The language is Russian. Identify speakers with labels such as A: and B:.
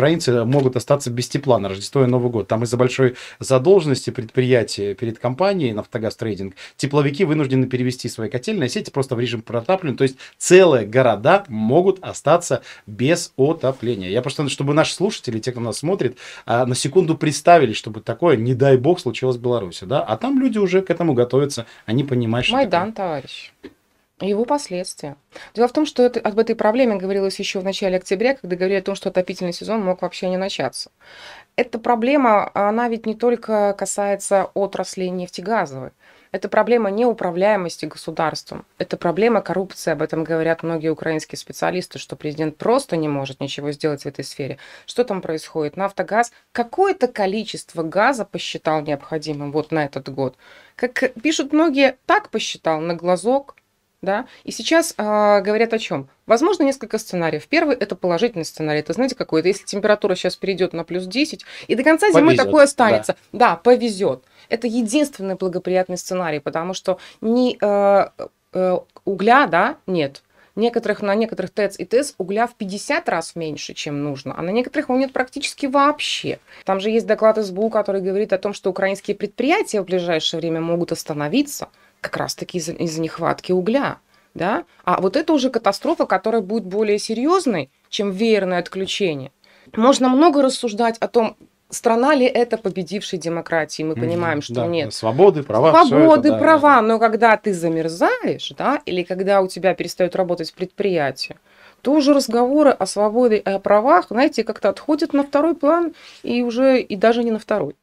A: украинцы могут остаться без тепла на Рождество и Новый год. Там из-за большой задолженности предприятия перед компанией «Нафтогаз Трейдинг» тепловики вынуждены перевести свои котельные сети просто в режим протапливания. То есть целые города могут остаться без отопления. Я просто, чтобы наши слушатели, те, кто нас смотрит, а, на секунду представили, чтобы такое, не дай бог, случилось в Беларуси. Да? А там люди уже к этому готовятся, они понимают, что...
B: Майдан, такое. товарищ его последствия. Дело в том, что это, об этой проблеме говорилось еще в начале октября, когда говорили о том, что отопительный сезон мог вообще не начаться. Эта проблема, она ведь не только касается отрасли нефтегазовой. Это проблема неуправляемости государством. Это проблема коррупции. Об этом говорят многие украинские специалисты, что президент просто не может ничего сделать в этой сфере. Что там происходит? Нафтогаз какое-то количество газа посчитал необходимым вот на этот год. Как пишут многие, так посчитал на глазок – да? И сейчас э, говорят о чем? Возможно, несколько сценариев. Первый это положительный сценарий. Это знаете какой? Это если температура сейчас перейдет на плюс 10, и до конца повезет, зимы такое останется. Да, да повезет. Это единственный благоприятный сценарий, потому что ни э, э, угля, да, нет. Некоторых, на некоторых ТЭЦ и ТЭС угля в 50 раз меньше, чем нужно, а на некоторых его нет практически вообще. Там же есть доклад СБУ, который говорит о том, что украинские предприятия в ближайшее время могут остановиться – как раз-таки из-за из нехватки угля. Да? А вот это уже катастрофа, которая будет более серьезной, чем веерное отключение. Можно много рассуждать о том, страна ли это победившей демократии. Мы понимаем, mm что да. нет.
A: Свободы, права. Свободы, это, да,
B: права. Но когда ты замерзаешь, да, или когда у тебя перестают работать предприятия, то уже разговоры о свободе и о правах, знаете, как-то отходят на второй план и уже и даже не на второй.